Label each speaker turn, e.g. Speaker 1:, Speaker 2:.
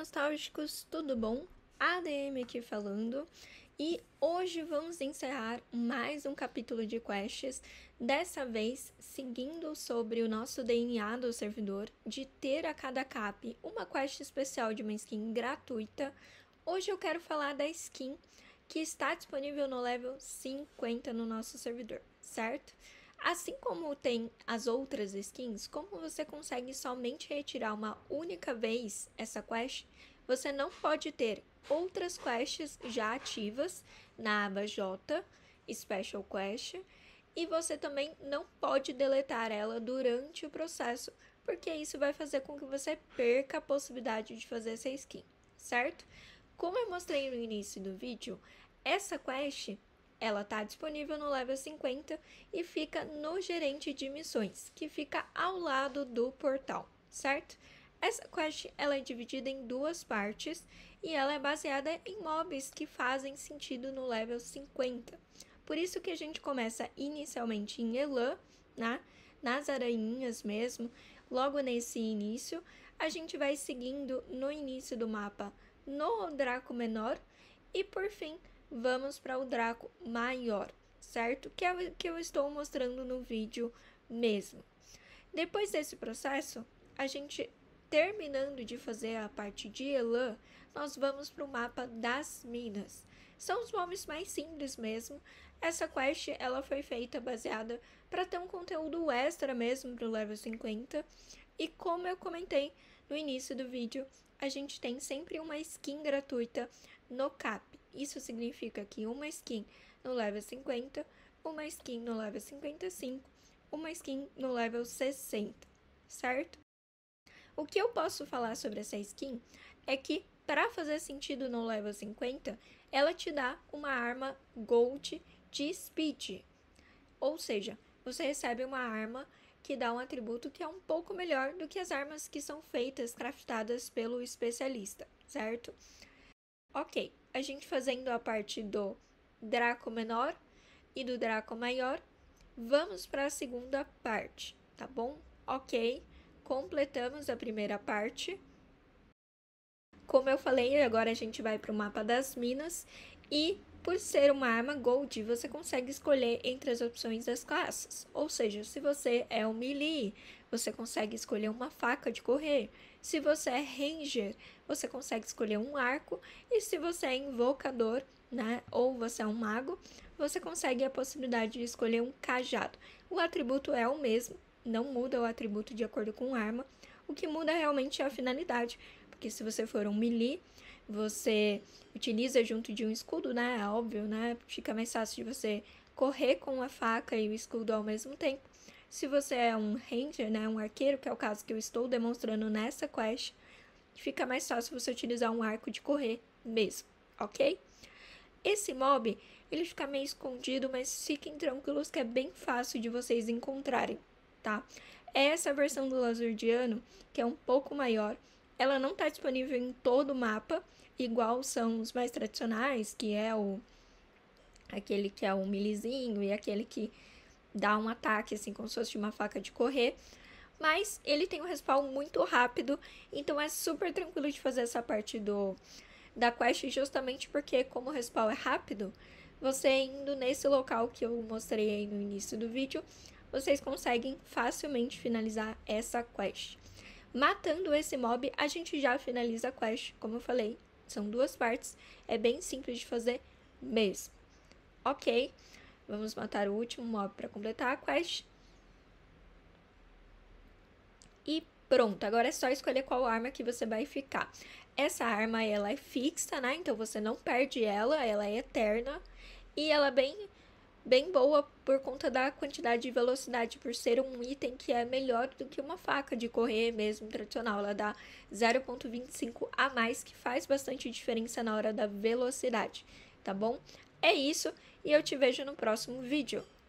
Speaker 1: nostálgicos, tudo bom? ADM aqui falando. E hoje vamos encerrar mais um capítulo de quests, dessa vez seguindo sobre o nosso DNA do servidor de ter a cada cap uma quest especial de uma skin gratuita. Hoje eu quero falar da skin que está disponível no level 50 no nosso servidor, certo? Assim como tem as outras skins, como você consegue somente retirar uma única vez essa quest, você não pode ter outras quests já ativas na aba J, Special Quest, e você também não pode deletar ela durante o processo, porque isso vai fazer com que você perca a possibilidade de fazer essa skin, certo? Como eu mostrei no início do vídeo, essa quest ela está disponível no level 50 e fica no gerente de missões, que fica ao lado do portal, certo? Essa quest ela é dividida em duas partes e ela é baseada em mobs que fazem sentido no level 50. Por isso que a gente começa inicialmente em Elan, né? nas aranhas mesmo, logo nesse início. A gente vai seguindo no início do mapa no Draco Menor e por fim vamos para o Draco maior, certo? Que é o que eu estou mostrando no vídeo mesmo. Depois desse processo, a gente terminando de fazer a parte de Elan, nós vamos para o mapa das minas. São os nomes mais simples mesmo. Essa quest ela foi feita baseada para ter um conteúdo extra mesmo para o level 50. E como eu comentei, no início do vídeo, a gente tem sempre uma skin gratuita no cap. Isso significa que uma skin no level 50, uma skin no level 55, uma skin no level 60, certo? O que eu posso falar sobre essa skin é que para fazer sentido no level 50, ela te dá uma arma gold de speed. Ou seja, você recebe uma arma que dá um atributo que é um pouco melhor do que as armas que são feitas, craftadas pelo especialista, certo? Ok, a gente fazendo a parte do Draco menor e do Draco maior, vamos para a segunda parte, tá bom? Ok, completamos a primeira parte. Como eu falei, agora a gente vai para o mapa das minas e por ser uma arma Gold, você consegue escolher entre as opções das classes. Ou seja, se você é um melee, você consegue escolher uma faca de correr. Se você é Ranger, você consegue escolher um arco. E se você é invocador, né, ou você é um mago, você consegue a possibilidade de escolher um cajado. O atributo é o mesmo, não muda o atributo de acordo com a arma. O que muda realmente é a finalidade, porque se você for um melee, você utiliza junto de um escudo, né? É óbvio, né? Fica mais fácil de você correr com a faca e o escudo ao mesmo tempo. Se você é um ranger, né? Um arqueiro, que é o caso que eu estou demonstrando nessa quest, fica mais fácil você utilizar um arco de correr mesmo, ok? Esse mob, ele fica meio escondido, mas fiquem tranquilos que é bem fácil de vocês encontrarem, tá? É Essa versão do Lazurdiano, que é um pouco maior, ela não está disponível em todo o mapa, igual são os mais tradicionais, que é o aquele que é o milizinho e aquele que dá um ataque assim como se fosse uma faca de correr, mas ele tem um respawn muito rápido, então é super tranquilo de fazer essa parte do da quest justamente porque como o respawn é rápido, você indo nesse local que eu mostrei aí no início do vídeo, vocês conseguem facilmente finalizar essa quest. Matando esse mob, a gente já finaliza a quest. Como eu falei, são duas partes. É bem simples de fazer mesmo. Ok, vamos matar o último mob para completar a quest. E pronto, agora é só escolher qual arma que você vai ficar. Essa arma, ela é fixa, né? Então você não perde ela, ela é eterna. E ela é bem bem boa por conta da quantidade de velocidade, por ser um item que é melhor do que uma faca de correr mesmo tradicional. Ela dá 0,25 a mais, que faz bastante diferença na hora da velocidade, tá bom? É isso e eu te vejo no próximo vídeo.